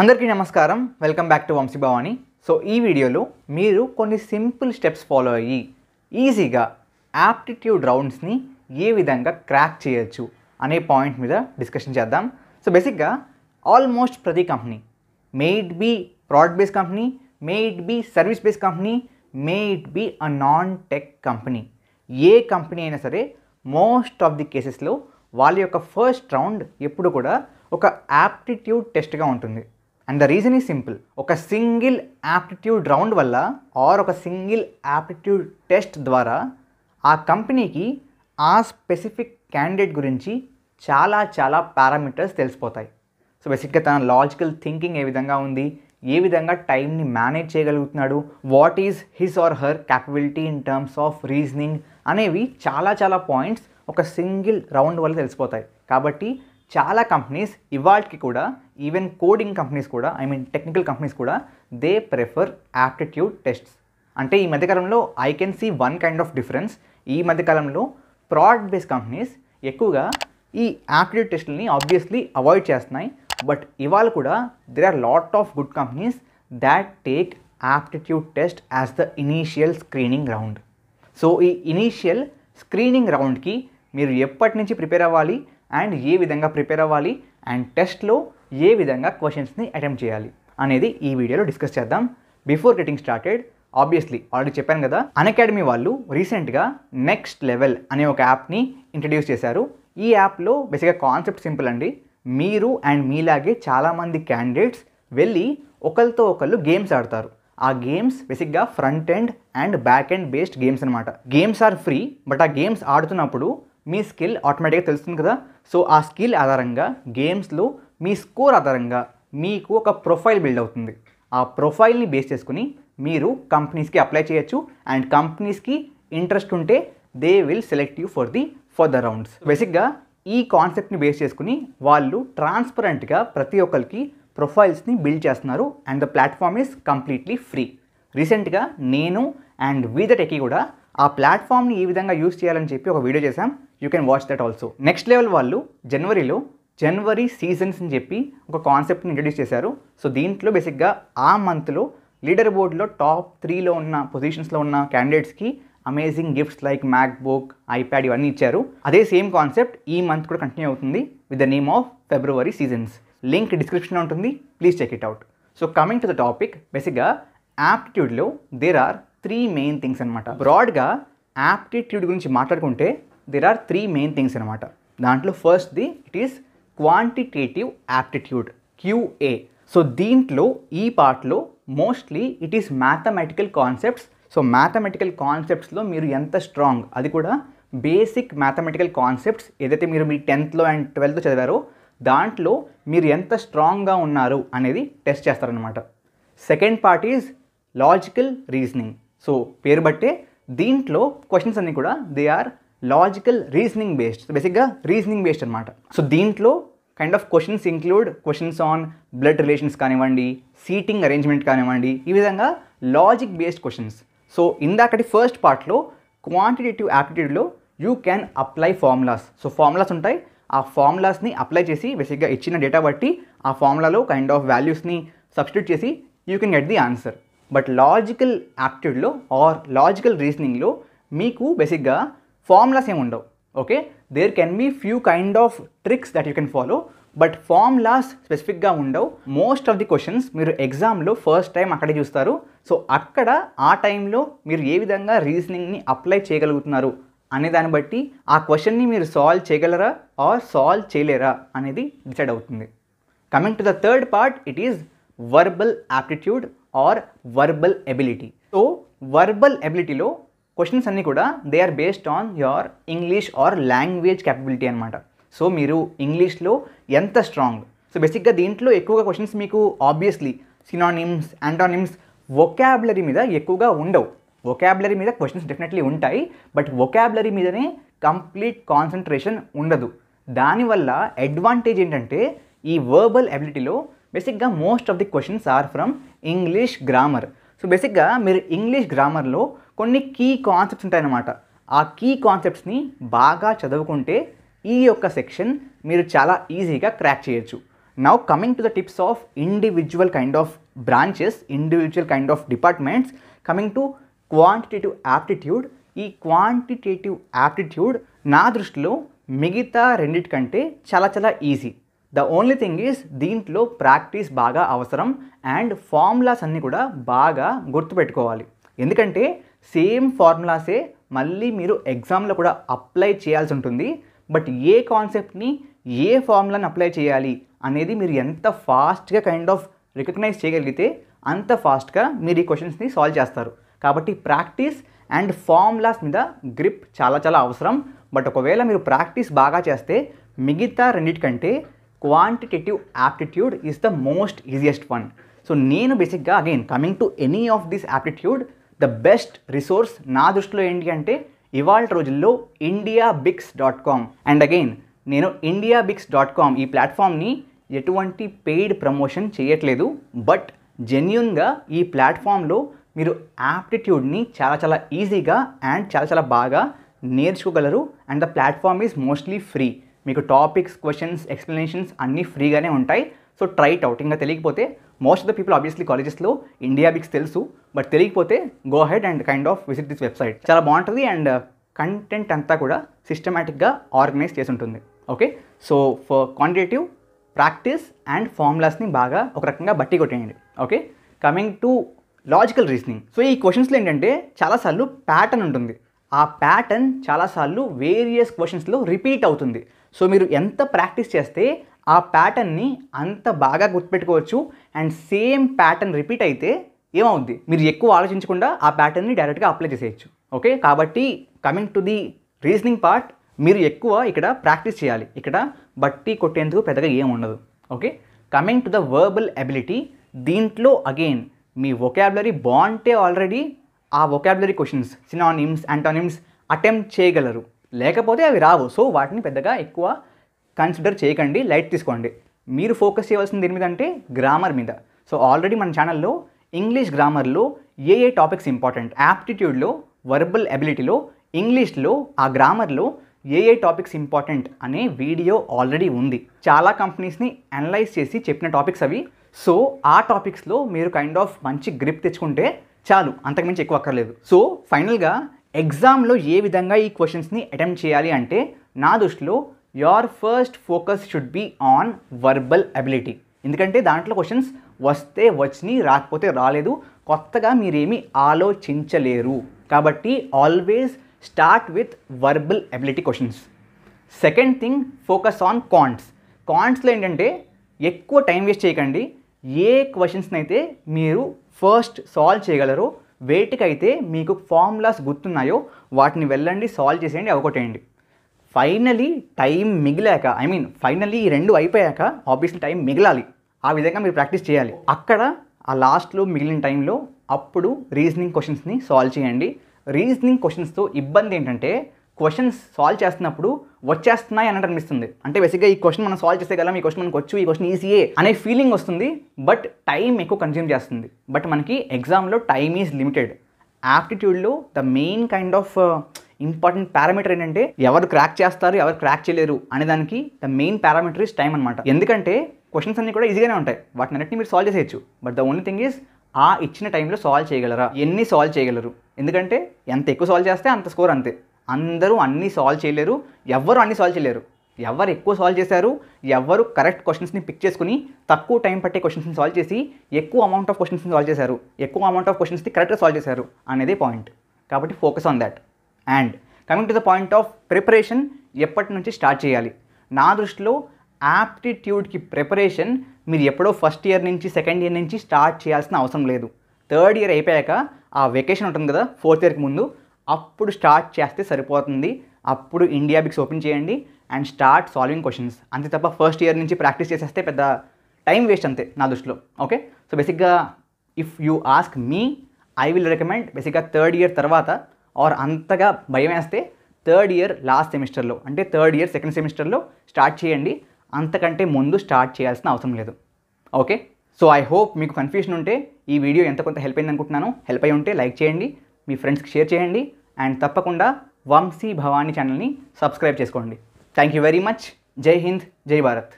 అందరికీ నమస్కారం welcome back to Vamshi Vamshi Bhavani so ఈ వీడియోలో మీరు కొన్ని సింపుల్ స్టెప్స్ ఫాలో అయ్యి ఈజీగా యాప్టిట్యూడ్ రౌండ్స్ని ఏ విధంగా క్రాక్ చేయొచ్చు అనే పాయింట్ మీద డిస్కషన్ చేద్దాం సో బేసిక్గా ఆల్మోస్ట్ ప్రతి company maybe product base company maybe service base company maybe a non tech company ఏ కంపెనీ అయినా సరే మోస్ట్ ఆఫ్ ది కేసెస్లో వాళ్ళ యొక్క ఫస్ట్ రౌండ్ ఎప్పుడు కూడా ఒక యాప్టిట్యూడ్ టెస్ట్గా ఉంటుంది and the reason is simple ఒక సింగిల్ యాప్టిట్యూడ్ రౌండ్ వల్ల ఆర్ ఒక సింగిల్ యాప్టిట్యూడ్ టెస్ట్ ద్వారా ఆ కంపెనీకి ఆ స్పెసిఫిక్ క్యాండిడేట్ గురించి చాలా చాలా పారామీటర్స్ తెలిసిపోతాయి సో బేసిక్గా తన లాజికల్ థింకింగ్ ఏ విధంగా ఉంది ఏ విధంగా టైంని మేనేజ్ చేయగలుగుతున్నాడు what is his or her capability in terms of reasoning అనేవి చాలా చాలా పాయింట్స్ ఒక సింగిల్ రౌండ్ వల్ల తెలిసిపోతాయి కాబట్టి చాలా కంపెనీస్ ఇవాళకి కూడా ఈవెన్ కోడింగ్ కంపెనీస్ కూడా ఐ మీన్ టెక్నికల్ కంపెనీస్ కూడా దే ప్రిఫర్ యాప్టిట్యూడ్ టెస్ట్స్ అంటే ఈ మధ్యకాలంలో I can see one kind of difference ఈ మధ్యకాలంలో ప్రోడక్ట్ బేస్డ్ కంపెనీస్ ఎక్కువగా ఈ యాప్టిట్యూడ్ టెస్ట్లని ఆబ్వియస్లీ అవాయిడ్ చేస్తున్నాయి బట్ ఇవాళ కూడా there are lot of good companies that take aptitude test as the initial screening round so ఈ ఇనీషియల్ స్క్రీనింగ్ రౌండ్కి మీరు ఎప్పటి నుంచి ప్రిపేర్ అవ్వాలి అండ్ ఏ విధంగా ప్రిపేర్ అవ్వాలి అండ్ టెస్ట్లో ఏ విధంగా క్వశ్చన్స్ని అటెంప్ట్ చేయాలి అనేది ఈ వీడియోలో డిస్కస్ చేద్దాం before getting started obviously already చెప్పాను కదా అన్అకాడమీ వాళ్ళు రీసెంట్గా నెక్స్ట్ లెవెల్ అనే ఒక యాప్ని ఇంట్రడ్యూస్ చేశారు ఈ యాప్లో బేసిక్గా కాన్సెప్ట్ సింపుల్ అండి మీరు అండ్ మీలాగే చాలామంది క్యాండిడేట్స్ వెళ్ళి ఒకరితో ఒకళ్ళు గేమ్స్ ఆడతారు ఆ గేమ్స్ బేసిక్గా front end and back end based games అనమాట గేమ్స్ ఆర్ ఫ్రీ బట్ ఆ గేమ్స్ ఆడుతున్నప్పుడు మీ స్కిల్ ఆటోమేటిక్గా తెలుస్తుంది కదా సో ఆ స్కిల్ ఆధారంగా గేమ్స్లో మీ స్కోర్ ఆధారంగా మీకు ఒక ప్రొఫైల్ బిల్డ్ అవుతుంది ఆ ప్రొఫైల్ని బేస్ చేసుకుని మీరు కంపెనీస్కి అప్లై చేయొచ్చు అండ్ కంపెనీస్కి ఇంట్రెస్ట్ ఉంటే they will select you for the further rounds బేసిక్గా ఈ కాన్సెప్ట్ని బేస్ చేసుకుని వాళ్ళు ట్రాన్స్పరెంట్గా ప్రతి ఒక్కరికి ప్రొఫైల్స్ని బిల్డ్ చేస్తున్నారు and the platform is completely free రీసెంట్గా నేను అండ్ వీద టెకీ కూడా ఆ ప్లాట్ఫామ్ని ఈ విధంగా యూజ్ చేయాలని చెప్పి ఒక వీడియో చేశాం you can watch that also next level వాళ్ళు జనవరిలో జనవరి సీజన్స్ అని చెప్పి ఒక కాన్సెప్ట్ని ఇంట్రడ్యూస్ చేశారు సో దీంట్లో బేసిక్గా ఆ మంత్లో లీడర్ బోర్డ్లో టాప్ త్రీలో ఉన్న పొజిషన్స్లో ఉన్న క్యాండిడేట్స్కి amazing gifts like MacBook iPad ఇవన్నీ ఇచ్చారు అదే సేమ్ కాన్సెప్ట్ ఈ మంత్ కూడా కంటిన్యూ అవుతుంది with the name of February seasons link డిస్క్రిప్షన్లో ఉంటుంది please check it out so coming to the topic బేసిక్గా యాప్టిట్యూడ్లో there are three main things అనమాట బ్రాడ్గా యాప్టిట్యూడ్ గురించి మాట్లాడుకుంటే there are three main things అనమాట దాంట్లో first the it is quantitative aptitude QA so దీంట్లో ఈ పార్ట్లో mostly it is mathematical concepts so mathematical కాన్సెప్ట్స్లో మీరు ఎంత స్ట్రాంగ్ అది కూడా బేసిక్ మ్యాథమెటికల్ కాన్సెప్ట్స్ ఏదైతే మీరు మీ టెన్త్లో అండ్ ట్వెల్త్లో చదివారో దాంట్లో మీరు ఎంత స్ట్రాంగ్గా ఉన్నారు అనేది టెస్ట్ చేస్తారనమాట second part is logical reasoning so పేరు బట్టే దీంట్లో క్వశ్చన్స్ అన్నీ కూడా they are logical reasoning based so బేసిక్గా రీజనింగ్ బేస్డ్ అనమాట సో దీంట్లో kind of questions include questions on blood relations కానివ్వండి సీటింగ్ అరేంజ్మెంట్ కానివ్వండి ఈ విధంగా లాజిక్ బేస్డ్ క్వశ్చన్స్ సో ఇందాకటి ఫస్ట్ పార్ట్లో క్వాంటిటేటివ్ యాప్టిట్యూడ్లో you can apply formulas so formulas ఉంటాయి ఆ ఫార్ములాస్ని అప్లై చేసి బేసిక్గా ఇచ్చిన డేటా బట్టి ఆ ఫార్ములాలో కైండ్ ఆఫ్ వాల్యూస్ని సబ్స్టిట్యూట్ చేసి you can get the answer but logical యాప్టిట్యూడ్లో ఆర్ లాజికల్ రీజనింగ్లో మీకు బేసిక్గా ఫార్ములాస్ ఏమి ఉండవు okay there can be few kind of tricks that you can follow but formulas స్పెసిఫిక్గా ఉండవు మోస్ట్ ఆఫ్ ది క్వశ్చన్స్ మీరు ఎగ్జామ్లో ఫస్ట్ టైం అక్కడే చూస్తారు సో అక్కడ ఆ టైంలో మీరు ఏ విధంగా రీజనింగ్ని అప్లై చేయగలుగుతున్నారు అనే దాన్ని బట్టి ఆ క్వశ్చన్ని మీరు సాల్వ్ చేయగలరా ఆర్ సాల్వ్ చేయలేరా అనేది డిసైడ్ అవుతుంది coming to the third part it is verbal aptitude or verbal ability so verbal ఎబిలిటీలో క్వశ్చన్స్ అన్నీ కూడా they are based on your English or language capability అనమాట సో మీరు ఇంగ్లీష్లో ఎంత స్ట్రాంగ్ సో బేసిక్గా దీంట్లో ఎక్కువగా క్వశ్చన్స్ మీకు ఆబ్వియస్లీ సినానిమ్స్ యాంటానిమ్స్ వొకాబులరీ మీద ఎక్కువగా ఉండవు వొకాబులరీ మీద క్వశ్చన్స్ డెఫినెట్లీ ఉంటాయి బట్ వొకాబులరీ మీదనే కంప్లీట్ కాన్సన్ట్రేషన్ ఉండదు దానివల్ల అడ్వాంటేజ్ ఏంటంటే ఈ వర్బల్ అబిలిటీలో బేసిక్గా most of the questions are from English grammar so బేసిక్గా మీరు ఇంగ్లీష్ గ్రామర్లో కొన్ని కీ కాన్సెప్ట్స్ ఉంటాయన్నమాట ఆ కీ కాన్సెప్ట్స్ని బాగా చదువుకుంటే ఈ యొక్క సెక్షన్ మీరు చాలా ఈజీగా క్రాక్ చేయొచ్చు now coming to the tips of individual kind of branches individual kind of departments coming to quantitative aptitude ఈ క్వాంటిటేటివ్ యాప్టిట్యూడ్ నా దృష్టిలో మిగతా రెండిటికంటే చాలా చాలా easy the only thing is దీంట్లో ప్రాక్టీస్ బాగా అవసరం అండ్ ఫార్ములాస్ అన్నీ కూడా బాగా గుర్తుపెట్టుకోవాలి ఎందుకంటే సేమ్ ఫార్ములాసే మళ్ళీ మీరు ఎగ్జామ్లో కూడా అప్లై చేయాల్సి ఉంటుంది బట్ ఏ కాన్సెప్ట్ని ఏ ఫార్ములాని అప్లై చేయాలి అనేది మీరు ఎంత ఫాస్ట్గా కైండ్ ఆఫ్ రికగ్నైజ్ చేయగలిగితే అంత ఫాస్ట్గా మీరు ఈ క్వశ్చన్స్ని సాల్వ్ చేస్తారు కాబట్టి ప్రాక్టీస్ అండ్ ఫార్ములాస్ మీద గ్రిప్ చాలా చాలా అవసరం బట్ ఒకవేళ మీరు ప్రాక్టీస్ బాగా చేస్తే మిగతా రెండింటికంటే quantitative aptitude is the most easiest one so నేను బేసిక్గా again coming to any of this aptitude the best resource నా దృష్టిలో ఏంటి అంటే ఇవాళ రోజుల్లో IndiaBix dot com and again నేను ఇండియా బిక్స్ డాట్ కామ్ ఈ ప్లాట్ఫామ్ని ఎటువంటి పెయిడ్ ప్రమోషన్ చేయట్లేదు బట్ జెన్యున్గా ఈ ప్లాట్ఫామ్లో మీరు యాప్టిట్యూడ్ని చాలా చాలా ఈజీగా అండ్ చాలా చాలా బాగా నేర్చుకోగలరు and the platform is mostly free మీకు టాపిక్స్ క్వశ్చన్స్ ఎక్స్ప్లెనేషన్స్ అన్నీ ఫ్రీగానే ఉంటాయి సో ట్రైట్ అవుట్ ఇంకా తెలియకపోతే most of the people obviously కాలేజెస్లో ఇండియా బిక్స్ తెలుసు బట్ తెలియకపోతే go ahead and kind of visit this website చాలా బాగుంటుంది అండ్ కంటెంట్ uh, అంతా కూడా సిస్టమేటిక్గా ఆర్గనైజ్ చేసి ఉంటుంది okay so for quantitative practice and ఫార్ములాస్ని బాగా ఒక రకంగా బట్టి కొట్టేయండి okay coming to logical reasoning so ఈ క్వశ్చన్స్లో ఏంటంటే చాలాసార్లు ప్యాటర్న్ ఉంటుంది ఆ ప్యాటర్న్ చాలాసార్లు వేరియస్ క్వశ్చన్స్లో రిపీట్ అవుతుంది సో మీరు ఎంత ప్రాక్టీస్ చేస్తే ఆ ప్యాటర్న్ని అంత బాగా గుర్తుపెట్టుకోవచ్చు అండ్ సేమ్ ప్యాటర్న్ రిపీట్ అయితే ఏమవుద్ది మీరు ఎక్కువ ఆలోచించకుండా ఆ ప్యాటర్న్ని డైరెక్ట్గా అప్లై చేసేయచ్చు ఓకే కాబట్టి coming to the reasoning part మీరు ఎక్కువ ఇక్కడ ప్రాక్టీస్ చేయాలి ఇక్కడ బట్టి కొట్టేందుకు పెద్దగా ఏం ఉండదు okay coming to the verbal ability దీంట్లో అగైన్ మీ వొకాబులరీ బాగుంటే ఆల్రెడీ ఆ vocabulary questions synonyms antonyms attempt చేయగలరు లేకపోతే అవి రావు సో వాటిని పెద్దగా ఎక్కువ కన్సిడర్ చేయకండి లైట్ తీసుకోండి మీరు ఫోకస్ చేయవలసింది దేని మీద అంటే గ్రామర్ మీద సో ఆల్రెడీ మన ఛానల్లో ఇంగ్లీష్ గ్రామర్లో ఏ ఏ టాపిక్స్ ఇంపార్టెంట్ యాప్టిట్యూడ్లో వర్బల్ అబిలిటీలో ఇంగ్లీష్లో ఆ గ్రామర్లో ఏ ఏ టాపిక్స్ ఇంపార్టెంట్ అనే వీడియో ఆల్రెడీ ఉంది చాలా కంపెనీస్ని అనలైజ్ చేసి చెప్పిన టాపిక్స్ అవి సో ఆ టాపిక్స్లో మీరు కైండ్ ఆఫ్ మంచి గ్రిప్ తెచ్చుకుంటే చాలు అంతకుమించి ఎక్కువ అక్కర్లేదు సో ఫైనల్గా ఎగ్జామ్లో ఏ విధంగా ఈ క్వశ్చన్స్ని అటెంప్ట్ చేయాలి అంటే నా దృష్టిలో your first focus should be on verbal ability ఎందుకంటే దాంట్లో క్వశ్చన్స్ వస్తే వచ్చినాయి రాకపోతే రాలేదు కొత్తగా మీరేమీ ఆలోచించలేరు కాబట్టి always start with verbal ability questions second thing focus on quants కాంట్స్లో ఏంటంటే ఎక్కువ టైం వేస్ట్ చేయకండి ఏ క్వశ్చన్స్ని అయితే మీరు ఫస్ట్ సాల్వ్ చేయగలరో వేటికైతే మీకు ఫార్ములాస్ గుర్తున్నాయో వాటిని వెళ్ళండి సాల్వ్ చేసేయండి అవకొట్టేయండి ఫైనలీ టైం మిగిలాక ఐ మీన్ ఫైనలీ ఈ రెండు అయిపోయాక ఆబ్వియస్లీ టైం మిగలాలి ఆ విధంగా మీరు ప్రాక్టీస్ చేయాలి అక్కడ ఆ లాస్ట్లో మిగిలిన టైంలో అప్పుడు రీజనింగ్ క్వశ్చన్స్ని సాల్వ్ చేయండి రీజనింగ్ క్వశ్చన్స్తో ఇబ్బంది ఏంటంటే క్వశ్చన్స్ సాల్వ్ చేస్తున్నప్పుడు వచ్చేస్తున్నాయి అన్నట్టు అనిపిస్తుంది అంటే బేసిక్గా ఈ క్వశ్చన్ మనం సాల్వ్ చేస్తే కదా ఈ క్వశ్చన్ మనకు వచ్చు ఈ క్వశ్చన్ ఈజీయే అనే ఫీలింగ్ వస్తుంది బట్ టైం ఎక్కువ కన్జ్యూమ్ చేస్తుంది బట్ మనకి ఎగ్జామ్లో టైం ఈజ్ లిమిటెడ్ యాప్టిట్యూడ్లో the main kind of important parameter ఏంటంటే ఎవరు క్రాక్ చేస్తారు ఎవరు క్రాక్ చేయలేరు అనే దానికి the main parameter is time అనమాట ఎందుకంటే క్వశ్చన్స్ అన్నీ కూడా ఈజీగానే ఉంటాయి వాటిని అన్నిటిని మీరు సాల్వ్ చేసేయచ్చు but the only thing is ఆ ఇచ్చిన టైంలో సాల్వ్ చేయగలరా ఎన్ని సాల్వ్ చేయగలరు ఎందుకంటే ఎంత ఎక్కువ సాల్వ్ చేస్తే అంత స్కోర్ అంతే అందరూ అన్ని సాల్వ్ చేయలేరు ఎవరు అన్ని సాల్వ్ చేయలేరు ఎవరు ఎక్కువ సాల్వ్ చేశారు ఎవరు కరెక్ట్ క్వశ్చన్స్ని పిక్ చేసుకుని తక్కువ టైం పట్టే క్వశ్చన్స్ని సాల్వ్ చేసి ఎక్కువ అమౌంట్ ఆఫ్ క్వశ్చన్స్ని సాల్వ్ చేశారు ఎక్కువ అమౌంట్ ఆఫ్ క్వశ్చన్స్ని కరెక్ట్గా సాల్వ్ చేశారు అనేది పాయింట్ కాబట్టి focus on that and coming to the point of preparation ఎప్పటి నుంచి స్టార్ట్ చేయాలి నా దృష్టిలో యాప్టిట్యూడ్కి ప్రిపరేషన్ మీరు ఎప్పుడో ఫస్ట్ ఇయర్ నుంచి సెకండ్ ఇయర్ నుంచి స్టార్ట్ చేయాల్సిన అవసరం లేదు థర్డ్ ఇయర్ అయిపోయాక ఆ వెకేషన్ ఉంటుంది కదా ఫోర్త్ ఇయర్కి ముందు అప్పుడు స్టార్ట్ చేస్తే సరిపోతుంది అప్పుడు ఇండియా బిక్స్ ఓపెన్ చేయండి అండ్ స్టార్ట్ సాల్వింగ్ క్వశ్చన్స్ అంతే తప్ప ఫస్ట్ ఇయర్ నుంచి ప్రాక్టీస్ చేసేస్తే పెద్ద టైం వేస్ట్ అంతే నా దృష్టిలో ఓకే సో బేసిక్గా if you ask me I will recommend బేసిక్గా థర్డ్ ఇయర్ తర్వాత ఆర్ అంతగా భయం వేస్తే థర్డ్ ఇయర్ లాస్ట్ సెమిస్టర్లో అంటే థర్డ్ ఇయర్ సెకండ్ సెమిస్టర్లో స్టార్ట్ చేయండి అంతకంటే ముందు స్టార్ట్ చేయాల్సిన అవసరం లేదు ఓకే సో ఐ హోప్ మీకు కన్ఫ్యూషన్ ఉంటే ఈ వీడియో ఎంత కొంత హెల్ప్ అయింది అనుకుంటున్నాను హెల్ప్ అయి ఉంటే లైక్ చేయండి మీ ఫ్రెండ్స్కి షేర్ చేయండి అండ్ తప్పకుండా వంశీ భవానీ ఛానల్ని సబ్స్క్రైబ్ చేసుకోండి థ్యాంక్ యూ వెరీ మచ్ జై హింద్ జై భారత్